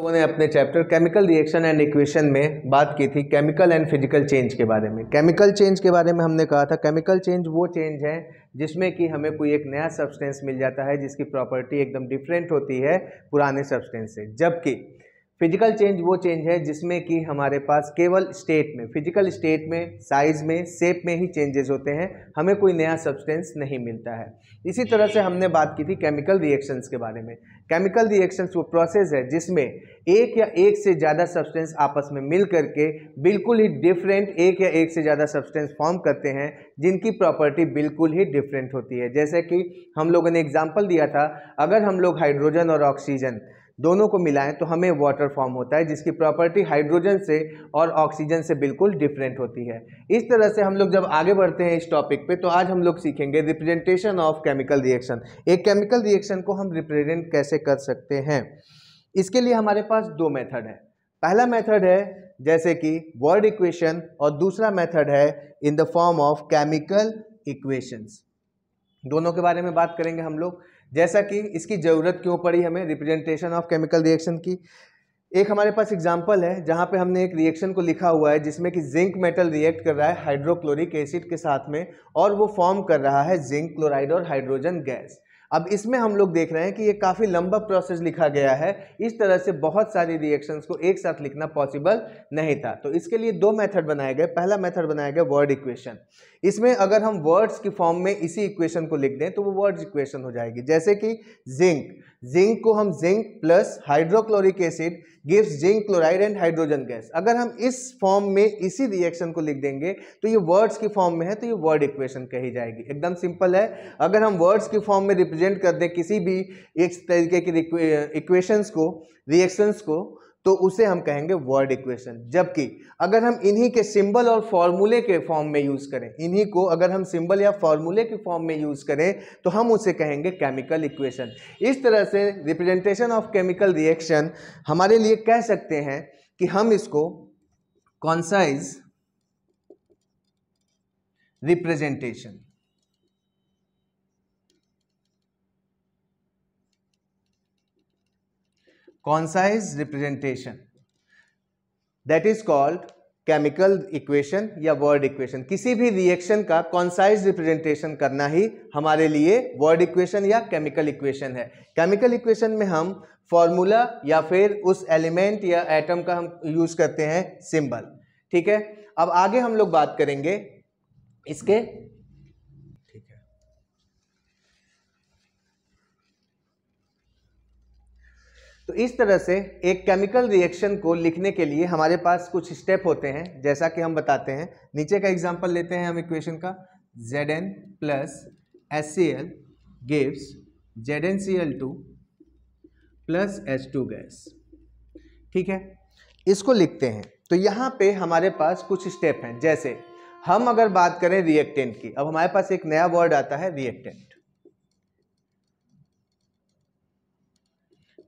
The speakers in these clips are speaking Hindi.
लोगों तो ने अपने chapter chemical reaction and equation में बात की थी केमिकल एंड फिजिकल चेंज के बारे में केमिकल चेंज के बारे में हमने कहा था केमिकल चेंज वो चेंज है जिसमें कि हमें कोई एक नया सब्सटेंस मिल जाता है जिसकी प्रॉपर्टी एकदम डिफरेंट होती है पुराने सब्सटेंस से जबकि फिजिकल चेंज वो चेंज है जिसमें कि हमारे पास केवल स्टेट में फिजिकल स्टेट में साइज़ में सेप में ही चेंजेस होते हैं हमें कोई नया सब्सटेंस नहीं मिलता है इसी तरह से हमने बात की थी केमिकल रिएक्शंस के बारे में केमिकल रिएक्शंस वो प्रोसेस है जिसमें एक या एक से ज़्यादा सब्सटेंस आपस में मिल करके बिल्कुल ही डिफरेंट एक या एक से ज़्यादा सब्सटेंस फॉर्म करते हैं जिनकी प्रॉपर्टी बिल्कुल ही डिफरेंट होती है जैसे कि हम लोगों ने एग्जाम्पल दिया था अगर हम लोग हाइड्रोजन और ऑक्सीजन दोनों को मिलाएं तो हमें वाटर फॉर्म होता है जिसकी प्रॉपर्टी हाइड्रोजन से और ऑक्सीजन से बिल्कुल डिफरेंट होती है इस तरह से हम लोग जब आगे बढ़ते हैं इस टॉपिक पे तो आज हम लोग सीखेंगे रिप्रेजेंटेशन ऑफ केमिकल रिएक्शन एक केमिकल रिएक्शन को हम रिप्रेजेंट कैसे कर सकते हैं इसके लिए हमारे पास दो मेथड है पहला मेथड है जैसे कि वर्ड इक्वेशन और दूसरा मेथड है in the form of chemical equations दोनों के बारे में बात करेंगे हम लोग जैसा कि इसकी ज़रूरत क्यों पड़ी हमें रिप्रेजेंटेशन ऑफ केमिकल रिएक्शन की एक हमारे पास एग्जाम्पल है जहाँ पे हमने एक रिएक्शन को लिखा हुआ है जिसमें कि जिंक मेटल रिएक्ट कर रहा है हाइड्रोक्लोरिक एसिड के साथ में और वो फॉर्म कर रहा है जिंक क्लोराइड और हाइड्रोजन गैस अब इसमें हम लोग देख रहे हैं कि ये काफ़ी लंबा प्रोसेस लिखा गया है इस तरह से बहुत सारी रिएक्शंस को एक साथ लिखना पॉसिबल नहीं था तो इसके लिए दो मेथड बनाए गए पहला मेथड बनाया गया वर्ड इक्वेशन इसमें अगर हम वर्ड्स की फॉर्म में इसी इक्वेशन को लिख दें तो वो वर्ड्स इक्वेशन हो जाएगी जैसे कि जिंक जिंक को हम zinc plus hydrochloric acid gives zinc chloride and hydrogen gas अगर हम इस फॉर्म में इसी रिएक्शन को लिख देंगे तो ये वर्ड्स की फॉर्म में है तो ये वर्ड इक्वेशन कही जाएगी एकदम सिंपल है अगर हम वर्ड्स की फॉर्म में रिप्रेजेंट कर दें किसी भी एक तरीके के इक्वेशंस को रिएक्शंस को तो उसे हम कहेंगे वर्ड इक्वेशन जबकि अगर हम इन्हीं के सिंबल और फॉर्मूले के फॉर्म में यूज़ करें इन्हीं को अगर हम सिंबल या फॉर्मूले के फॉर्म में यूज़ करें तो हम उसे कहेंगे केमिकल इक्वेशन इस तरह से रिप्रेजेंटेशन ऑफ केमिकल रिएक्शन हमारे लिए कह सकते हैं कि हम इसको concise representation concise representation that is called chemical equation या वर्ड इक्वेशन किसी भी रिएक्शन का कॉन्साइज रिप्रेजेंटेशन करना ही हमारे लिए वर्ड इक्वेशन या केमिकल इक्वेशन है केमिकल इक्वेशन में हम फॉर्मूला या फिर उस एलिमेंट या एटम का हम यूज करते हैं सिंबल ठीक है अब आगे हम लोग बात करेंगे इसके तो इस तरह से एक केमिकल रिएक्शन को लिखने के लिए हमारे पास कुछ स्टेप होते हैं जैसा कि हम बताते हैं नीचे का एग्जाम्पल लेते हैं हम इक्वेशन का Z N plus S C L gives Z N C L two plus H two gas ठीक है इसको लिखते हैं तो यहाँ पे हमारे पास कुछ स्टेप हैं जैसे हम अगर बात करें रिएक्टेंट की अब हमारे पास एक नया वर्ड आता है रिएक्टेंट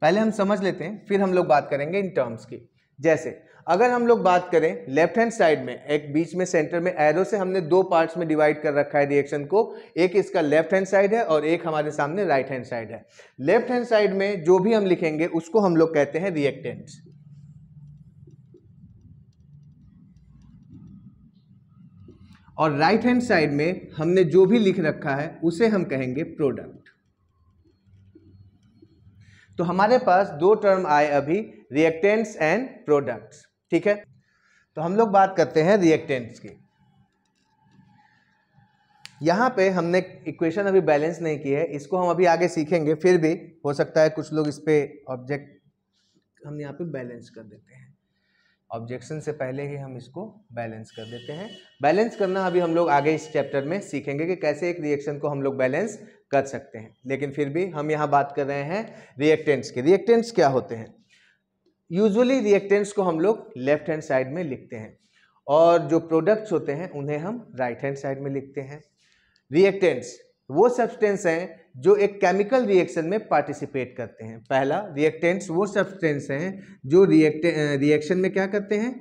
पहले हम समझ लेते हैं फिर हम लोग बात करेंगे इन टर्म्स की जैसे अगर हम लोग बात करें लेफ्ट हैंड साइड में एक बीच में सेंटर में एरो से हमने दो पार्ट्स में डिवाइड कर रखा है रिएक्शन को एक इसका लेफ्ट हैंड साइड है और एक हमारे सामने राइट हैंड साइड है लेफ्ट हैंड साइड में जो भी हम लिखेंगे उसको हम लोग कहते हैं रिएक्टेंट और राइट हैंड साइड में हमने जो भी लिख रखा है उसे हम कहेंगे प्रोडक्ट तो हमारे पास दो टर्म आए अभी रिएक्टेंट्स एंड प्रोडक्ट्स ठीक है तो हम लोग बात करते हैं रिएक्टेंट्स की यहाँ पे हमने इक्वेशन अभी बैलेंस नहीं की है इसको हम अभी आगे सीखेंगे फिर भी हो सकता है कुछ लोग इस पर ऑब्जेक्ट हम यहाँ पे बैलेंस कर देते हैं ऑब्जेक्शन से पहले ही हम इसको बैलेंस कर देते हैं बैलेंस करना अभी हम लोग आगे इस चैप्टर में सीखेंगे कि कैसे एक रिएक्शन को हम लोग बैलेंस कर सकते हैं लेकिन फिर भी हम यहाँ बात कर रहे हैं रिएक्टेंट्स के रिएक्टेंट्स क्या होते हैं यूजुअली रिएक्टेंट्स को हम लोग लेफ्ट हैंड साइड में लिखते हैं और जो प्रोडक्ट्स होते हैं उन्हें हम राइट हैंड साइड में लिखते हैं रिएक्टेंट्स वो सब्सटेंस हैं जो एक केमिकल रिएक्शन में पार्टिसिपेट करते हैं पहला रिएक्टेंट्स वो सब्सटेंस हैं जो रिएक्ट रिएक्शन में क्या करते हैं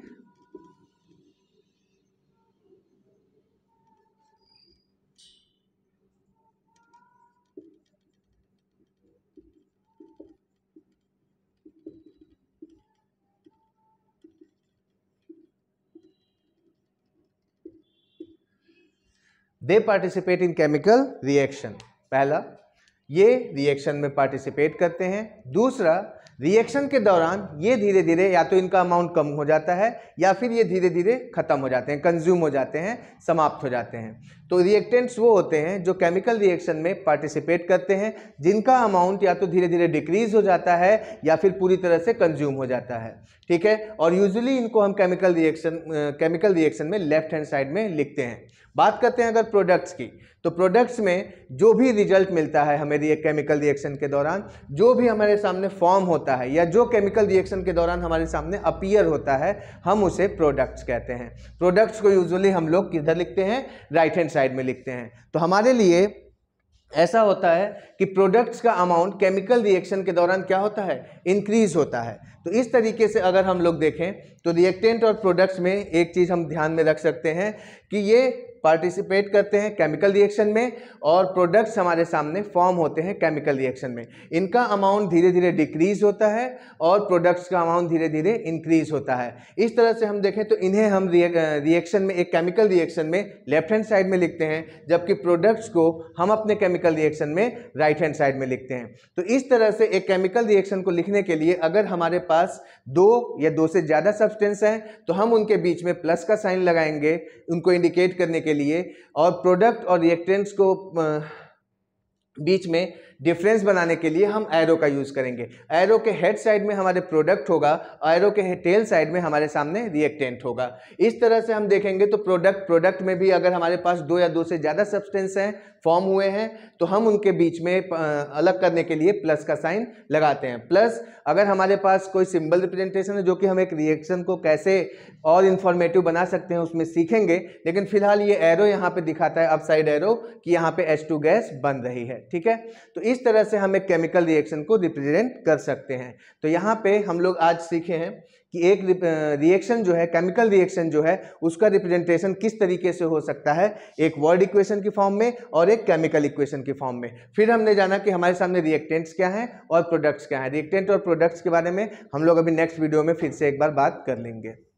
they participate in chemical reaction पहला ये रिएक्शन में पार्टिसिपेट करते हैं दूसरा रिएक्शन के दौरान ये धीरे धीरे या तो इनका अमाउंट कम हो जाता है या फिर ये धीरे धीरे ख़त्म हो जाते हैं कंज्यूम हो जाते हैं समाप्त हो जाते हैं तो रिएक्टेंट्स वो होते हैं जो केमिकल रिएक्शन में पार्टिसिपेट करते हैं जिनका अमाउंट या तो धीरे धीरे डिक्रीज हो जाता है या फिर पूरी तरह से कंज्यूम हो जाता है ठीक है और यूजली इनको हम केमिकल रिएक्शन केमिकल रिएक्शन में लेफ्ट हैंड साइड में लिखते हैं बात करते हैं अगर प्रोडक्ट्स की तो प्रोडक्ट्स में जो भी रिजल्ट मिलता है हमें रिए केमिकल रिएक्शन के दौरान जो भी हमारे सामने फॉर्म होता है या जो केमिकल रिएक्शन के दौरान हमारे सामने अपीयर होता है हम उसे प्रोडक्ट्स कहते हैं प्रोडक्ट्स को यूजुअली हम लोग किधर लिखते हैं राइट हैंड साइड में लिखते हैं तो हमारे लिए ऐसा होता है कि प्रोडक्ट्स का अमाउंट केमिकल रिएक्शन के दौरान क्या होता है इंक्रीज होता है तो इस तरीके से अगर हम लोग देखें तो रिएक्टेंट और प्रोडक्ट्स में एक चीज़ हम ध्यान में रख सकते हैं कि ये पार्टिसिपेट करते हैं केमिकल रिएक्शन में और प्रोडक्ट्स हमारे सामने फॉर्म होते हैं केमिकल रिएक्शन में इनका अमाउंट धीरे धीरे डिक्रीज होता है और प्रोडक्ट्स का अमाउंट धीरे धीरे इंक्रीज होता है इस तरह से हम देखें तो इन्हें हम रिएक्शन में एक केमिकल रिएक्शन में लेफ्ट हैंड साइड में लिखते हैं जबकि प्रोडक्ट्स को हम अपने केमिकल रिएक्शन में राइट हैंड साइड में लिखते हैं तो इस तरह से एक केमिकल रिएक्शन को लिखने के लिए अगर हमारे पास दो या दो से ज़्यादा सब्सटेंस हैं तो हम उनके बीच में प्लस का साइन लगाएंगे उनको इंडिकेट करने के के लिए और प्रोडक्ट और रिएक्टेंट्स को बीच में डिफरेंस बनाने के लिए हम एरो का यूज़ करेंगे एरो के हेड साइड में हमारे प्रोडक्ट होगा एरो के टेल साइड में हमारे सामने रिएक्टेंट होगा इस तरह से हम देखेंगे तो प्रोडक्ट प्रोडक्ट में भी अगर हमारे पास दो या दो से ज़्यादा सब्सटेंस हैं फॉर्म हुए हैं तो हम उनके बीच में अलग करने के लिए प्लस का साइन लगाते हैं प्लस अगर हमारे पास कोई सिंबल रिप्रेजेंटेशन है जो कि हम एक रिएक्शन को कैसे और इन्फॉर्मेटिव बना सकते हैं उसमें सीखेंगे लेकिन फिलहाल ये एरो यहाँ पे दिखाता है अपसाइड एरो कि यहाँ पे H2 गैस बन रही है ठीक है तो इस तरह से हम एक केमिकल रिएक्शन को रिप्रेजेंट कर सकते हैं तो यहाँ पे हम लोग आज सीखे हैं कि एक रिएक्शन जो है केमिकल रिएक्शन जो है उसका रिप्रेजेंटेशन किस तरीके से हो सकता है एक वर्ड इक्वेशन की फॉर्म में और एक केमिकल इक्वेशन की फॉर्म में फिर हमने जाना कि हमारे सामने रिएक्टेंट्स क्या हैं और प्रोडक्ट्स क्या हैं रिएक्टेंट और प्रोडक्ट्स के बारे में हम लोग अभी नेक्स्ट वीडियो में फिर से एक बार बात कर लेंगे